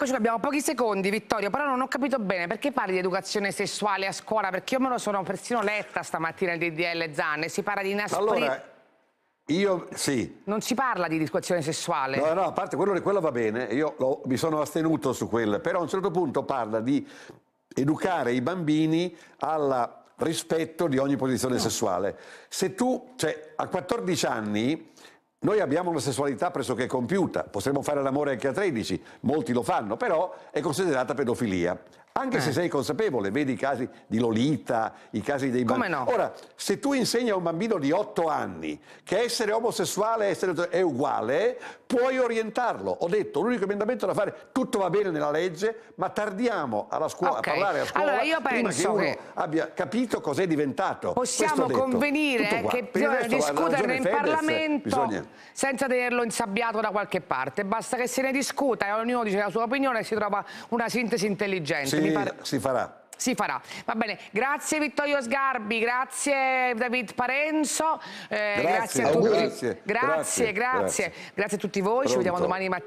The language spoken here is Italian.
Eccoci, abbiamo pochi secondi, Vittorio, però non ho capito bene perché parli di educazione sessuale a scuola, perché io me lo sono persino letta stamattina il DDL Zan e si parla di inasprire... Allora... Io sì. Non si parla di educazione sessuale. No, no, a parte quello, quello va bene, io lo, mi sono astenuto su quella, però a un certo punto parla di educare i bambini al rispetto di ogni posizione no. sessuale. Se tu, cioè, a 14 anni noi abbiamo una sessualità pressoché compiuta, potremmo fare l'amore anche a 13, molti lo fanno, però è considerata pedofilia anche eh. se sei consapevole, vedi i casi di Lolita, i casi dei bambini. Come no? Ora, se tu insegni a un bambino di 8 anni che essere omosessuale essere è uguale, puoi orientarlo. Ho detto, l'unico emendamento da fare, tutto va bene nella legge, ma tardiamo alla scuola, okay. a parlare a scuola allora, io prima che uno che... abbia capito cos'è diventato. Possiamo detto, convenire che bisogna discuterne in Parlamento bisogna... senza tenerlo insabbiato da qualche parte. Basta che se ne discuta e ognuno dice la sua opinione e si trova una sintesi intelligente. Sì si, pare... si farà. Si farà. Va bene, grazie Vittorio Sgarbi, grazie David Parenzo, eh, grazie, grazie, a tutti. Grazie grazie, grazie, grazie, grazie a tutti voi, Pronto. ci vediamo domani mattina.